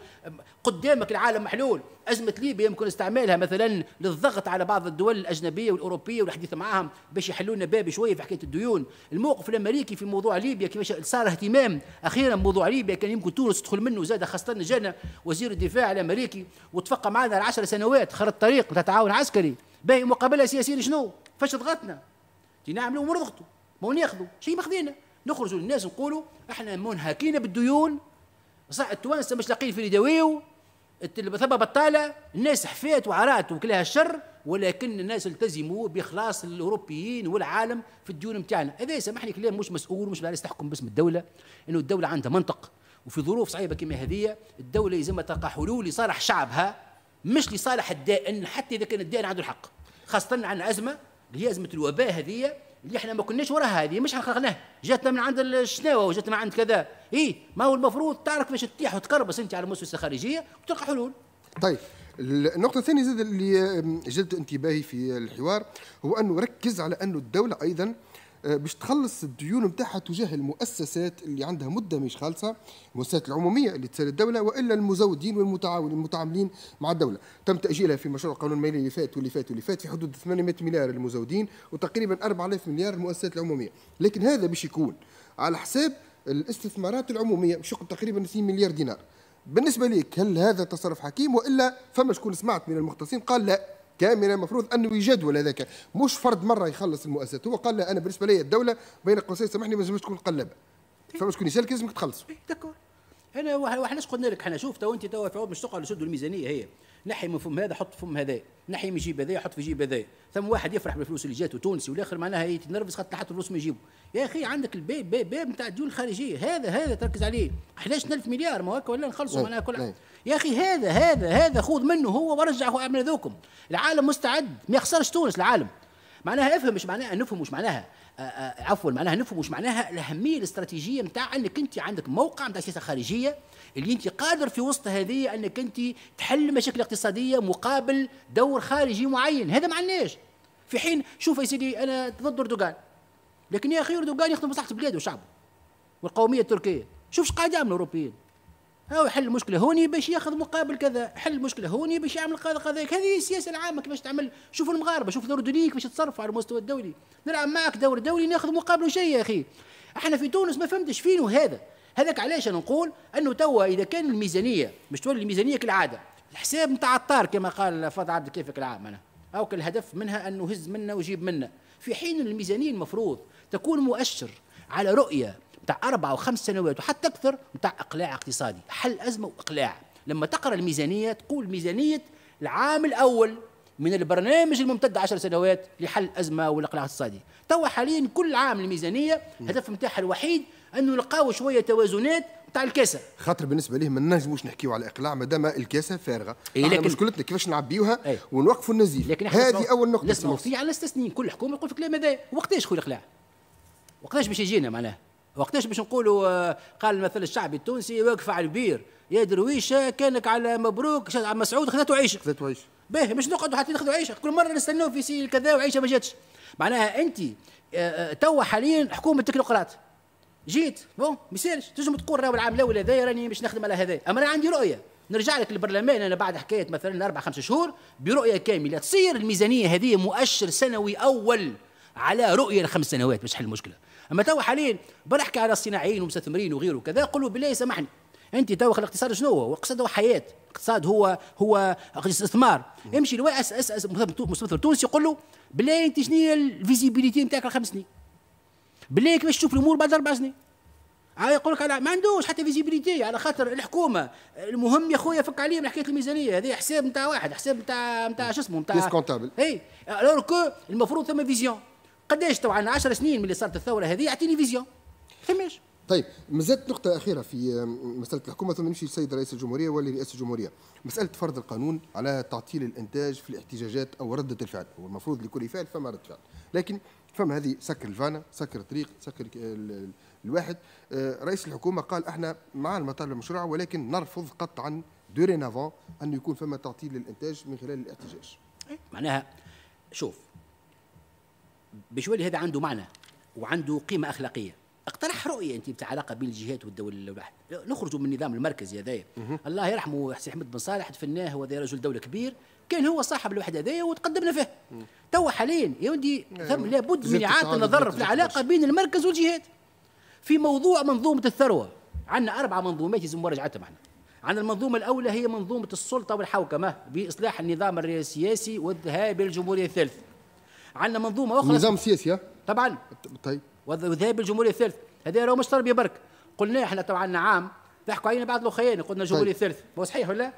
Speaker 2: قدامك العالم محلول ازمه ليبيا يمكن استعمالها مثلا للضغط على بعض الدول الاجنبيه والاوروبيه والحديث معاهم باش يحلوا لنا باب شويه في حكايه الديون الموقف الامريكي في موضوع ليبيا كيفاش صار اهتمام اخيرا بموضوع ليبيا كان يمكن تونس تدخل منه زاد خاصه جانا وزير الدفاع الامريكي وتفق معنا 10 سنوات خرج الطريق تاع تعاون عسكري باهي مقابله سياسيه شنو فاش ضغطنا جينا نعملوا مرضغطوا ما ناخذوا شيء ما خذينا نخرجوا للناس نقولوا احنا منهكين بالديون صح التوانسه مش لاقيين في يداويو ثم بطاله الناس حفات وعرات وكلها الشر ولكن الناس التزموا باخلاص الاوروبيين والعالم في الديون نتاعنا هذا سامحني كلام مش مسؤول مش مارس تحكم باسم الدوله انه الدوله عندها منطق وفي ظروف صعيبه كما هذه الدوله لازم تلقى حلول لصالح شعبها مش لصالح الدائن حتى اذا كان الدائن عنده الحق خاصه عن ازمه اللي هي ازمه الوباء هذه اللي احنا ما كناش وراها هذه مش خلقناها جاتنا من عند الشناوه وجاتنا من عند كذا اي ما هو المفروض تعرف باش تطيح وتكربس انت على المؤسسه الخارجيه وتلقى حلول طيب النقطة
Speaker 1: الثانية زاد اللي جلبت انتباهي في الحوار هو أنه ركز على أنه الدولة أيضا آه، باش تخلص الديون نتاعها تجاه المؤسسات اللي عندها مده مش خالصه المؤسسات العموميه اللي تسال الدوله والا المزودين والمتعاونين المتعاملين مع الدوله تم تاجيلها في مشروع القانون المالي اللي فات واللي فات واللي فات في حدود 800 مليار المزودين وتقريبا 4000 مليار المؤسسات العموميه لكن هذا باش يكون على حساب الاستثمارات العموميه بشكل تقريبا 2 مليار دينار بالنسبه ليك هل هذا تصرف حكيم والا فما شكون سمعت من المختصين قال لا كامله المفروض انه يجدول هذاك مش فرد مره يخلص المؤسسات هو قال انا بالنسبه لي الدوله بين قوسين سامحني ما لازمش تكون قلبه إيه. فما شكون يسالك لازمك تخلص إيه،
Speaker 2: دكور انا واحنا قلنا لك احنا شوف تو انت تو في عوض مش تقعد سدوا الميزانيه هي نحي من فم هذا حط في فم هذا نحي من جيب هذا حط في جيب هذا ثم واحد يفرح بالفلوس اللي جاته تونسي والاخر معناها يتنرفز خاطر حط الفلوس من جيبه يا اخي عندك الباب باب باب نتاع الديون الخارجيه هذا هذا تركز عليه 11000 مليار ما هكا ولا نخلصوا إيه، معناها كل يا اخي هذا هذا هذا خذ منه هو ورجعه اعمل ذوكم العالم مستعد ما يخسرش تونس العالم معناها افهم مش معناها نفهم مش معناها آه، آه، عفوا معناها نفهم مش معناها الاهميه الاستراتيجيه نتاع انك انت عندك موقع نتاع سياسه خارجيه اللي انت قادر في وسط هذه انك انت تحل مشاكل اقتصاديه مقابل دور خارجي معين هذا ما في حين شوف يا سيدي انا ضد اردوغان لكن يا اخي اردوغان يخدم مصلحه بلاده وشعبه والقوميه التركيه شوف ايش قاعد يعمل الاوروبيين هاو حل المشكله هوني باش ياخذ مقابل كذا حل المشكله هوني باش يعمل قضاء قضاء هذه السياسه العامه كيفاش تعمل شوف المغاربه شوف دور دوليك باش يتصرفوا على المستوى الدولي نلعب معك دور دولي ناخذ مقابل شيء يا اخي احنا في تونس ما فهمتش فينو هذا هذاك علاش انا نقول انه توا اذا كان الميزانيه مش تولي الميزانيه كالعاده الحساب نتاع الطار كما قال فضل عبد الكيف العام انا او الهدف منها انه هز منا وجيب منا في حين الميزانيه المفروض تكون مؤشر على رؤيه بتاع اربع وخمس سنوات وحتى اكثر بتاع اقلاع اقتصادي حل ازمه واقلاع لما تقرا الميزانيه تقول ميزانيه العام الاول من البرنامج الممتد عشر سنوات لحل أزمة والإقلاع الاقتصادي توا حاليا كل عام الميزانية الهدف نتاعها الوحيد أنه نلقاو شوية توازنات تاع الكاسة
Speaker 1: خاطر بالنسبة ليه ما نجموش نحكيو على إقلاع ما دام الكاسة فارغة إيه لكن مشكلتنا كيفاش
Speaker 2: نعبيوها إيه ونوقفوا النزيف هذه أول نقطة نسمعوا فيها على ست سنين كل حكومة يقول في الكلام هذا وقتاش خويا الإقلاع وقتاش باش يجينا معناه وقتاش باش نقولوا آه، قال المثل الشعبي التونسي واقف على البير يا درويش كانك على مبروك عم مسعود خذته عيشه خذته عيشه باهي مش نقعدوا حتى ناخذوا عيشه كل مره نستناو في سي كذا وعيشه ما جاتش معناها انت آه، آه، تو حاليا حكومه تكنوقراط جيت بون ما يسالش تنجم تقول راهو العام الاول هذايا راني باش نخدم على هذا اما انا عندي رؤيه نرجع لك للبرلمان انا بعد حكايه مثلا اربع خمس شهور برؤيه كامله تصير الميزانيه هذه مؤشر سنوي اول على رؤيه لخمس سنوات باش تحل المشكله اما تو حاليا بنحكي على الصناعيين ومستثمرين وغيره وكذا قول له بالله سامحني انت تو الاقتصاد شنو هو؟ الاقتصاد هو حياه، الاقتصاد هو هو استثمار، امشي اس اس مستثمر تونسي قول له بالله انت شنو هي الفيزيبيليتي نتاعك خمس سنين؟ بالله كيفاش تشوف الامور بعد اربع سنين؟ يقول لك ما عندوش حتى فيزيبيليتي على خاطر الحكومه المهم يا خويا فك عليه من حكايه الميزانيه هذه حساب نتاع واحد حساب نتاع نتاع شو اسمه نتاع ديسكونتابل اي الوغ كو المفروض ثم فيزيون قداش طبعا 10 سنين من اللي صارت الثوره هذه اعطيني فيزيون فماش طيب مازالت نقطة أخيرة في
Speaker 1: آه، مسألة الحكومة ثم نمشي للسيد رئيس الجمهورية ولا رئاسة الجمهورية. مسألة فرض القانون على تعطيل الإنتاج في الاحتجاجات أو ردة الفعل، هو المفروض لكل فعل فما رد فعل، لكن فما هذه سكر الفانا، سكر الطريق، سكر الواحد، آه، رئيس الحكومة قال احنا مع المطار المشروع ولكن نرفض قطعا دورينافون أن يكون فما تعطيل للإنتاج من
Speaker 2: خلال الاحتجاج. إيه، معناها شوف بشوي هذا عنده معنى وعنده قيمه اخلاقيه اقترح رؤيه انت بتاع علاقه بين الجهات والدوله نخرجوا من النظام المركزي هذايا الله يرحمه حسين احمد بن صالح دفناه هو رجل دوله كبير كان هو صاحب الوحده هذايا وتقدمنا فيه تو حاليا يا ودي نعم. لابد من اعاده النظر في العلاقه بين المركز والجهات في موضوع منظومه الثروه عندنا اربع منظومات يلزم مراجعتهم احنا عن المنظومة الأولى هي منظومة السلطة والحوكمة بإصلاح النظام السياسي والذهاب للجمهورية الثالثة عندنا منظومه اخرى نظام سياسي طبعا طيب وذهب الجمهوريه الثالث هذا راهو مش تربيه برك قلنا احنا طبعا عام ضحكوا علينا بعض الاخيان قلنا طيب. الجمهوريه طيب. الثالث هو صحيح ولا؟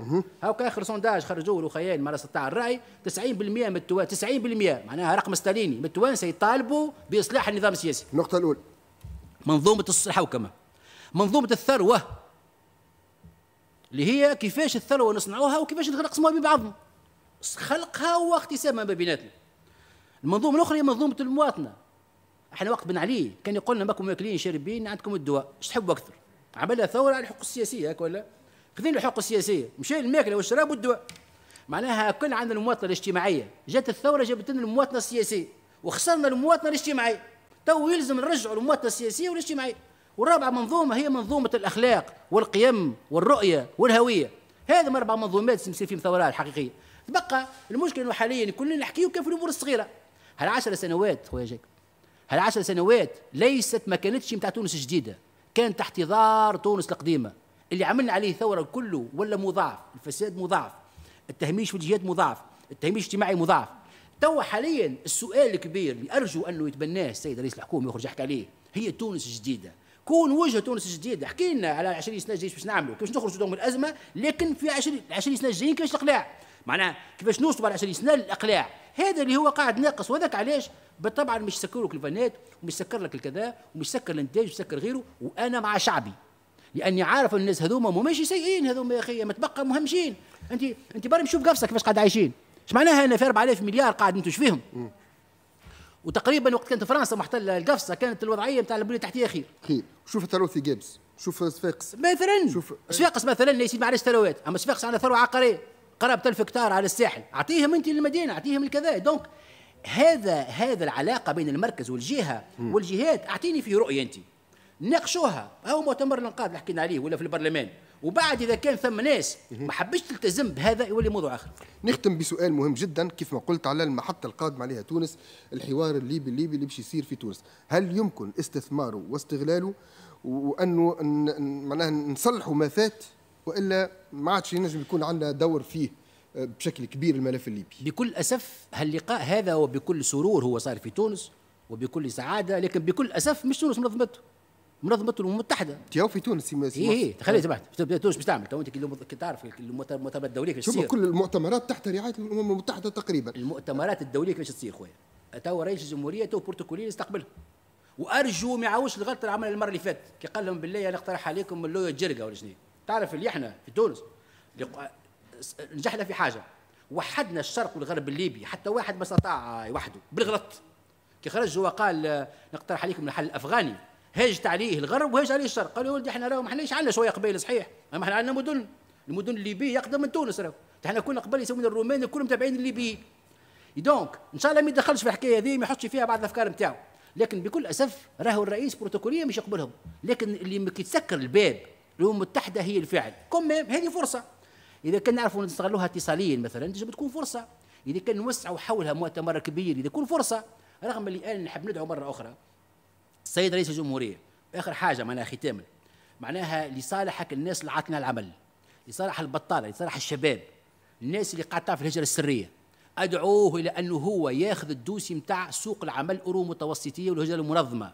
Speaker 2: هاكا اخر سونداج خرجوه الاخيان مرس تاع الراي 90% من التوان 90% معناها رقم ستاليني من التوانسه يطالبوا باصلاح النظام السياسي. النقطه الاولى منظومه الحوكمه منظومه الثروه اللي هي كيفاش الثروه نصنعوها وكيفاش نقسموها بين بعضنا خلقها واختسامها ما بيناتنا المنظومه الاخرى هي منظومه المواطنه احنا وقت بن علي كان يقول لنا ماكم ماكلين شاربين عندكم الدواء ايش تحبوا اكثر عملها ثوره على الحقوق السياسيه هكا ولا خذين الحقوق السياسيه مشى الماكله والشراب والدواء معناها كل عندنا المواطنه الاجتماعيه جات الثوره جابت لنا المواطنه السياسيه وخسرنا المواطنه الاجتماعيه تو يلزم نرجعوا المواطنه السياسيه والاجتماعيه والرابعه منظومه هي منظومه الاخلاق والقيم والرؤيه والهويه هذه اربع منظومات يصير فيهم ثورات حقيقيه تبقى المشكله انه حاليا كلنا نحكيو كيف الامور الصغيره هالعشر سنوات خويا جاك هالعشر سنوات ليست ما كانتش نتاع تونس جديده كانت احتضار تونس القديمه اللي عملنا عليه ثوره كله ولا مضاعف الفساد مضاعف التهميش في الجهاد مضاعف التهميش الاجتماعي مضاعف تو حاليا السؤال الكبير اللي ارجو انه يتبناه السيد رئيس الحكومه يخرج يحكي عليه هي تونس الجديده كون وجه تونس الجديده احكي لنا على 20 سنه الجايه باش نعملوا كيفاش نخرجوا من الازمه لكن في 20 20 سنه الجايين كيفاش الاقلاع معناها كيفاش نوصلوا بعد 20 سنه للاقلاع هذا اللي هو قاعد ناقص وذاك علاش بالطبع مش لك الفانات ومش سكر لك الكذا ومش سكر الانتاج وسكر غيره وانا مع شعبي لاني عارف الناس هذوما ماشي سيئين هذوما يا اخي متبقى مهمشين انت انت برا شوف قفصه كيفاش قاعد عايشين اش معناها انا في 4000 مليار قاعد ننتج فيهم وتقريبا وقت كانت فرنسا محتله القفصه كانت الوضعيه نتاع البنيه التحتيه خير خير شوف في جيبس شوف صفاقس مثلا شوف صفاقس مثلا يا سيدي معلش ثروات اما صفاقس عندها ثروه عقاريه قربت ألف هكتار على الساحل أعطيهم أنت للمدينة أعطيهم الكذا دونك هذا هذا العلاقة بين المركز والجهة والجهات أعطيني فيه رؤية أنت ناقشوها هو مؤتمر الانقاذ اللي حكينا عليه ولا في البرلمان وبعد اذا كان ثم ناس ما حبش تلتزم بهذا يولي موضوع اخر نختم
Speaker 1: بسؤال مهم جدا كيف ما قلت على المحطه القادمه عليها تونس الحوار الليبي الليبي اللي باش يصير في تونس هل يمكن استثماره واستغلاله وانه معناها نصلحوا ما فات والا ما عادش ينجم يكون عندنا دور فيه آه، بشكل كبير
Speaker 2: الملف الليبي بكل اسف هاللقاء هذا وبكل سرور هو صار في تونس وبكل سعاده لكن بكل اسف مش تونس منظمته منظمه الامم المتحده تياو في تونس اي اي تخلي سمعت تونس باش تعمل تو انت تعرف المؤتمرات الدوليه كيفاش تصير كل المؤتمرات تحت رعايه الامم المتحده تقريبا المؤتمرات الدوليه كيفاش تصير خويا تو رئيس الجمهوريه تو بروتوكولين يستقبلها وارجو ما يعاودش الغلطه اللي عملها المره اللي فاتت كي قال لهم بالله انا اقترح عليكم اللويا الجرقه ولا شنو تعرف اللي احنا في تونس نجحنا في حاجة وحدنا الشرق والغرب الليبي حتى واحد ما استطاع يوحده بالغلط كي خرج هو قال نقترح عليكم الحل الافغاني هاجت عليه الغرب وهاجت عليه الشرق قالوا يا ولدي احنا راهو ما احناش عندنا شويه قبائل صحيح ما احنا عندنا مدن المدن الليبيه اقدم من تونس راهو احنا كنا قبل يسمونا الرومان كلهم متابعين الليبيين دونك ان شاء الله ما يدخلش في الحكايه هذه ما يحطش فيها بعض الافكار نتاعو لكن بكل اسف راهو الرئيس بروتوكوليا مش يقبلهم لكن اللي كي تسكر الباب الأمم المتحدة هي الفعل كم هذه فرصة إذا كان نعرفوا نستغلوها اتصاليا مثلا بتكون فرصة إذا كان نوسعوا حولها مؤتمر كبير إذا تكون فرصة رغم اللي أنا نحب ندعو مرة أخرى السيد رئيس الجمهورية آخر حاجة معناها ختاما معناها لصالحك الناس اللي عاطلين العمل لصالح البطالة لصالح الشباب الناس اللي قاعدة في الهجرة السرية أدعوه إلى أنه هو ياخذ الدوسي نتاع سوق العمل الأورو متوسطية والهجرة المنظمة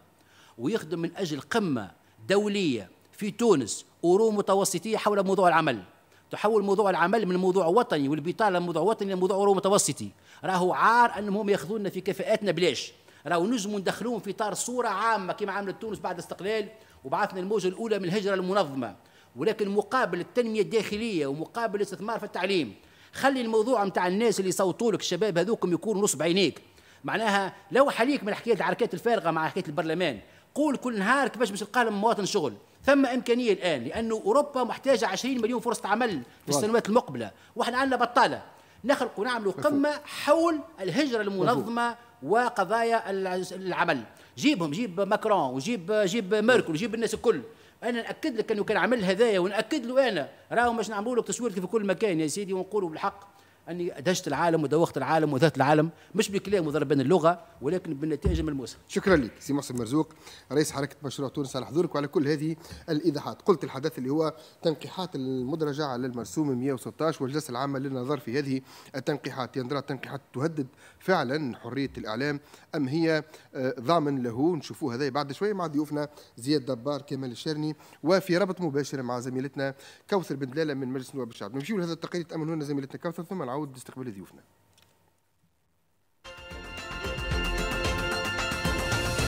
Speaker 2: ويخدم من أجل قمة دولية في تونس أورو متوسطيه حول موضوع العمل تحول موضوع العمل من موضوع وطني والبطاله من موضوع وطني الى موضوع قرون متوسطي راهو عار انهم ياخذونا في كفاءاتنا بلاش راهو نجموا ندخلوهم في اطار صوره عامه كما عملت تونس بعد الاستقلال وبعثنا الموجه الاولى من الهجره المنظمه ولكن مقابل التنميه الداخليه ومقابل الاستثمار في التعليم خلي الموضوع نتاع الناس اللي يصوتوا لك الشباب هذوكم يكونوا نصب عينيك معناها لو حليك من حكايه العركات الفارغه مع حكايه البرلمان قول كل نهار كيفاش باش تلقى مواطن شغل ثم امكانيه الان لانه اوروبا محتاجه 20 مليون فرصه عمل في السنوات المقبله واحنا عندنا بطاله نخلق ونعمل قمه حول الهجره المنظمه وقضايا العمل جيبهم جيب ماكرون وجيب جيب ميركل وجيب الناس الكل انا ناكد لك انه كان عمل هذايا وناكد له انا راهو باش نعملوا لك تصوير في كل مكان يا سيدي ونقولوا بالحق اني دهشت العالم ودوخت العالم وذات العالم مش بكلام وضرب بين اللغه ولكن بالنتائج الملموسه. شكرا
Speaker 1: لك سي محسن مرزوق رئيس حركه مشروع تونس على حضورك وعلى كل هذه الايضاحات، قلت الحدث اللي هو تنقيحات المدرجه على المرسوم 116 والجلسه العامه للنظر في هذه التنقيحات، ينظر التنقيحات تهدد فعلا حريه الاعلام ام هي آه، ضامن له نشوفوه هذا بعد شويه مع ضيوفنا زياد دبار كمال الشرني وفي ربط مباشر مع زميلتنا كوثر بن دلاله من مجلس النواب الشعب. نمشيو لهذا التقرير تامل هنا زميلتنا كوثر ثم نعاود استقبال ضيوفنا